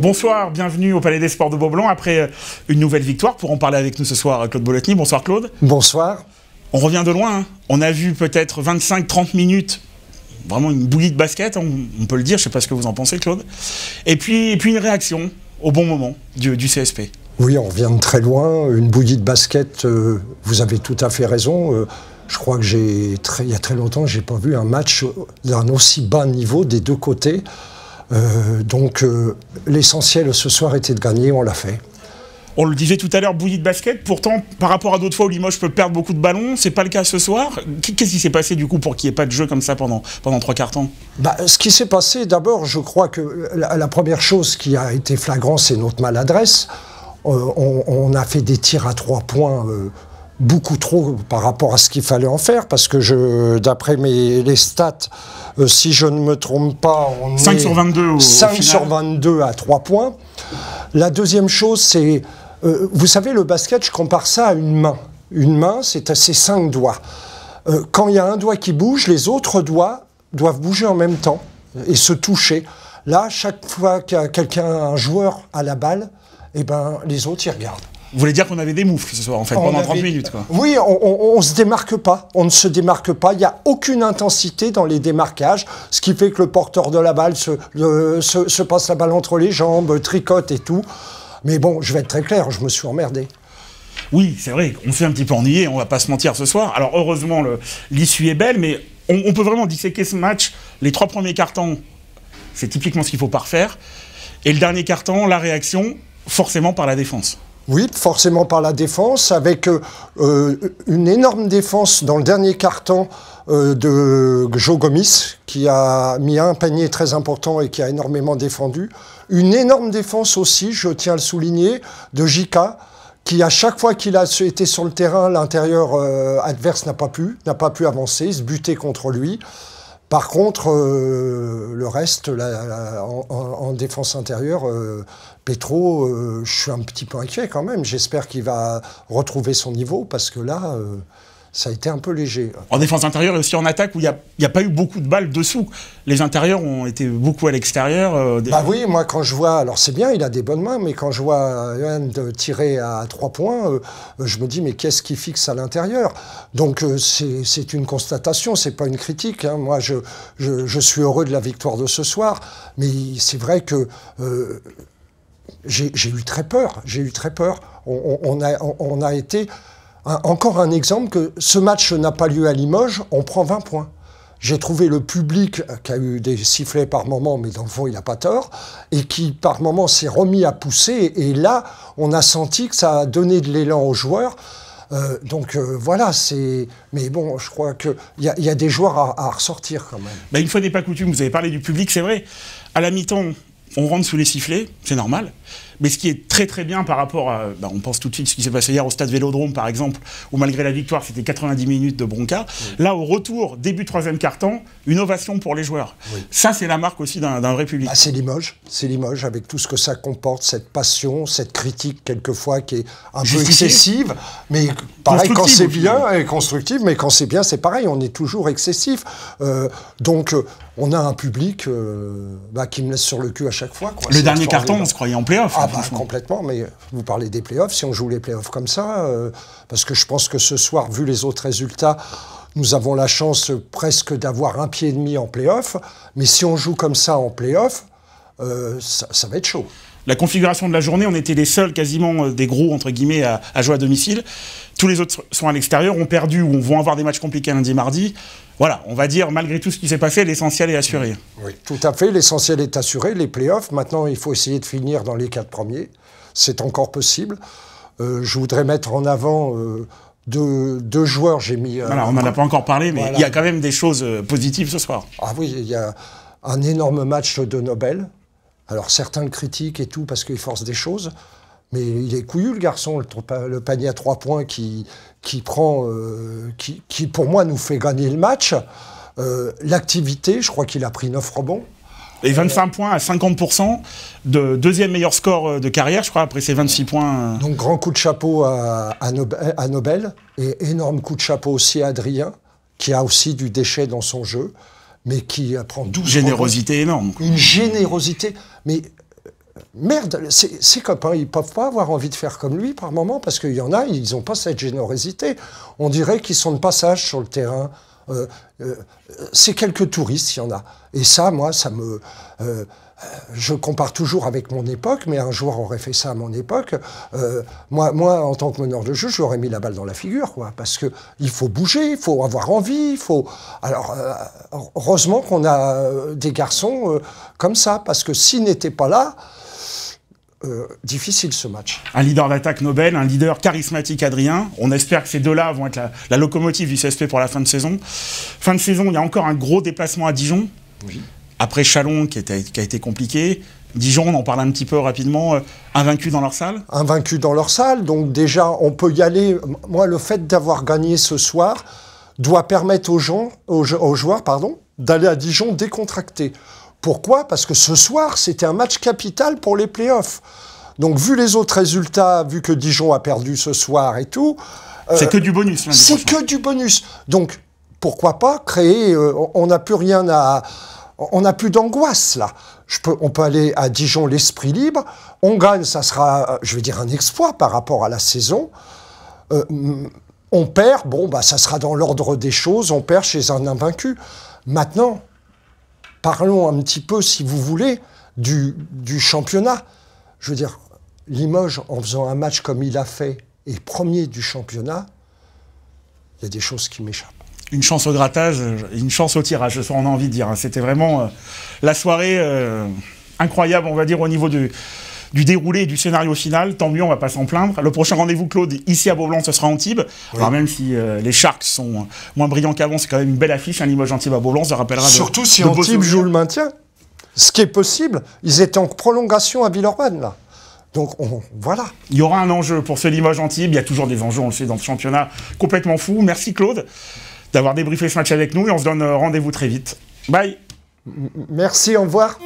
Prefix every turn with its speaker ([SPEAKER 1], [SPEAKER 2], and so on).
[SPEAKER 1] Bonsoir, bienvenue au Palais des Sports de Beaublanc. Après euh, une nouvelle victoire, pour en parler avec nous ce soir, euh, Claude Bolotny. Bonsoir Claude. Bonsoir. On revient de loin. Hein. On a vu peut-être 25-30 minutes, vraiment une bouillie de basket, hein, on, peut le dire. Je ne sais pas ce que vous en pensez, Claude. Et puis, une réaction au bon moment du, CSP.
[SPEAKER 2] Oui, on revient de très loin. Une bouillie de basket, euh, vous avez tout à fait raison. je crois que j'ai, il y a très longtemps, j'ai pas vu un match d'un aussi bas niveau des deux côtés. Euh, donc euh, l'essentiel ce soir était de gagner, on l'a fait.
[SPEAKER 1] On le disait tout à l'heure, bouillie de basket. Pourtant, par rapport à d'autres fois où Limoges peut perdre beaucoup de ballons, c'est pas le cas ce soir. Qu'est-ce qui s'est passé du coup pour qu'il n'y ait pas de jeu comme ça pendant, pendant trois
[SPEAKER 2] quarts temps bah, Ce qui s'est passé, d'abord, je crois que la, première chose qui a été flagrant, c'est notre maladresse. Euh, on, on, a fait des tirs à trois points beaucoup trop par rapport à ce qu'il fallait en faire, parce que je, d'après mes, les stats, euh, si je ne me trompe pas, on 5 sur 22 au, 5 sur 22 à 3 points. La deuxième chose, c'est, euh, vous savez, le basket, je compare ça à une main. Une main, c'est à cinq doigts. Euh, quand il y a un doigt qui bouge, les autres doigts doivent bouger en même temps et se toucher. Là, chaque fois qu'un quelqu'un, un joueur a la balle, et eh ben, les autres, ils regardent.
[SPEAKER 1] Vous voulez dire qu'on avait des moufles ce soir, en fait, pendant 30 minutes,
[SPEAKER 2] Oui, on ne se démarque pas. On ne se démarque pas. Il n'y a aucune intensité dans les démarquages, ce qui fait que le porteur de la balle se, passe la balle entre les jambes, tricote et tout. Mais bon, je vais être très clair, je me suis emmerdé.
[SPEAKER 1] Oui, c'est vrai, on fait un petit peu ennuyé, on va pas se mentir ce soir. Alors heureusement, l'issue est belle, mais on, peut vraiment disséquer ce match. Les trois premiers cartons, c'est typiquement ce qu'il faut pas refaire. Et le dernier carton, la
[SPEAKER 2] réaction, forcément par la défense. Oui, forcément par la défense, avec euh, euh, une énorme défense dans le dernier carton euh, de Joe Gomis, qui a mis un panier très important et qui a énormément défendu. Une énorme défense aussi, je tiens à le souligner, de Jika, qui à chaque fois qu'il a été sur le terrain, l'intérieur adverse n'a pas pu, n'a pas pu avancer, se buter contre lui. Par contre, euh, le reste, en, défense intérieure, euh, Petro, euh, je suis un petit peu inquiet quand même. J'espère qu'il va retrouver son niveau parce que là, ça a été un peu léger.
[SPEAKER 1] En défense intérieure et aussi en attaque, où il n'y a, pas eu beaucoup de balles dessous. Les intérieurs ont été beaucoup à l'extérieur. Euh, bah oui,
[SPEAKER 2] moi quand je vois, alors c'est bien, il a des bonnes mains, mais quand je vois euh, Hand tirer à trois points, euh, je me dis, mais qu'est-ce qui fixe à l'intérieur Donc c'est une constatation, c'est pas une critique. Hein. Moi, je, je, suis heureux de la victoire de ce soir, mais c'est vrai que j'ai eu très peur, j'ai eu très peur. On, a, on a été encore un exemple que ce match n'a pas lieu à Limoges, on prend 20 points. J'ai trouvé le public euh, qui a eu des sifflets par moment, mais dans le fond, il n'a pas tort, et qui par moment s'est remis à pousser. Et là, on a senti que ça a donné de l'élan aux joueurs. Euh, donc euh, voilà, c'est. Mais bon, je crois qu'il y, a, y a des joueurs à, ressortir quand même.
[SPEAKER 1] une fois n'est pas coutume, vous avez parlé du public, c'est vrai. À la mi-temps, on rentre sous les sifflets, c'est normal. Mais ce qui est très très bien par rapport à. Bah, on pense tout de suite ce qui s'est passé hier au stade Vélodrome, par exemple, où malgré la victoire, c'était 90 minutes de bronca. Là, au retour, début troisième quart-temps, une ovation pour
[SPEAKER 2] les joueurs. Ça, c'est la marque aussi d'un vrai public. Bah, c'est Limoges. C'est Limoges, avec tout ce que ça comporte, cette passion, cette critique, quelquefois, qui est un peu excessive. Mais pareil, quand c'est bien, et constructive, mais quand c'est bien, c'est pareil, on est toujours excessif. Euh, donc, euh, on a un public euh, bah, qui me laisse sur le cul à chaque fois. Le dernier carton, on se croyait en playoff. Hein. Ah, ah, complètement, mais vous parlez des playoffs. Si on joue les playoffs comme ça, euh, parce que je pense que ce soir, vu les autres résultats, nous avons la chance presque d'avoir un pied et demi en playoff. Mais si on joue comme ça en playoff, euh, ça, va être chaud la configuration
[SPEAKER 1] de la journée, on était les seuls quasiment euh, des gros entre guillemets à, à jouer à domicile. Tous les autres sont à l'extérieur, ont perdu ou vont avoir des matchs compliqués lundi et mardi voilà, on va dire, malgré tout ce qui s'est passé, l'essentiel
[SPEAKER 2] est assuré. Oui, tout à fait, l'essentiel est assuré. Les playoffs, maintenant, il faut essayer de finir dans les quatre premiers. C'est encore possible. Euh, je voudrais mettre en avant... Euh, deux, joueurs, j'ai mis. Euh, voilà, on n'en a pas encore parlé, mais il y a quand même des choses positives ce soir. Ah oui, il y a un énorme match de Nobel. Alors certains le critiquent et tout parce qu'ils forcent des choses. Mais il est couillu, le garçon, le, panier à trois points qui, qui prend, euh, qui, pour moi nous fait gagner le match. Euh, l'activité, je crois qu'il a pris 9 rebonds. Et 25 points à 50%, de deuxième meilleur score euh, de carrière, je crois, après ces 26 points. Donc grand coup de chapeau à, Nobel, et énorme coup de chapeau aussi à Adrien, qui a aussi du déchet dans son jeu, mais qui prend 12 Générosité énorme. Une générosité, mais merde, ces copains, ils peuvent pas avoir envie de faire comme lui par moment, parce qu'il y en a, ils n'ont pas cette générosité. On dirait qu'ils sont de passage sur le terrain. Euh, euh, c'est quelques touristes, il y en a. Et ça, moi, ça me... Euh, je compare toujours avec mon époque, mais un joueur aurait fait ça à mon époque. moi, en tant que meneur de jeu, j'aurais mis la balle dans la figure, quoi, parce que il faut bouger, il faut avoir envie, il faut. Alors, heureusement qu'on a des garçons comme ça, parce que s'ils n'étaient pas là, euh, difficile ce match.
[SPEAKER 1] Un leader d'attaque Nobel, un leader charismatique Adrien. On espère que ces deux-là vont être la, locomotive du CSP pour la fin de saison. Fin de saison, il y a encore un gros déplacement à Dijon. Après Chalon qui, a été compliqué. Dijon, on en parle un petit peu rapidement, euh,
[SPEAKER 2] Invaincu dans leur salle Invaincu dans leur salle, donc déjà on peut y aller. Moi, le fait d'avoir gagné ce soir doit permettre aux, joueurs pardon, d'aller à Dijon décontractés. Pourquoi Parce que ce soir, c'était un match capital pour les playoffs. Donc, vu les autres résultats, vu que Dijon a perdu ce soir et tout. Euh, c'est que du bonus. Hein, c'est que du bonus. Donc, pourquoi pas créer. Euh, on n'a plus rien à. On n'a plus d'angoisse, là. Je peux, on peut aller à Dijon l'esprit libre. On gagne, ça sera, euh, je vais dire, un exploit par rapport à la saison. on perd, bon, bah, ça sera dans l'ordre des choses. On perd chez un invaincu. Maintenant, Parlons un petit peu, si vous voulez, du, championnat. Je veux dire, Limoges, en faisant un match comme il a fait, et premier du championnat. Il y a des choses qui m'échappent
[SPEAKER 1] une chance au grattage, une chance au tirage, on a envie de dire. Hein. C'était vraiment euh, la soirée euh, incroyable, on va dire, au niveau du, du déroulé et du scénario final, tant mieux, on va pas s'en plaindre. Le prochain rendez-vous, Claude, ici à Beaublanc, ce sera Antibes. Alors même si euh, les Sharks sont moins brillants qu'avant, c'est quand même une belle affiche, un Limoges Antibes à Beaublanc, ça rappellera. Surtout si Antibes joue le
[SPEAKER 2] maintien, ce qui est possible. Ils étaient en prolongation à Villeurbanne là.
[SPEAKER 1] Donc voilà. Il y aura un enjeu pour ce Limoges Antibes. Il y a toujours des enjeux, on le sait, dans ce championnat complètement fou. Merci Claude d'avoir débriefé ce match avec nous et on se donne euh, rendez-vous très vite. Bye.
[SPEAKER 2] Merci, au revoir.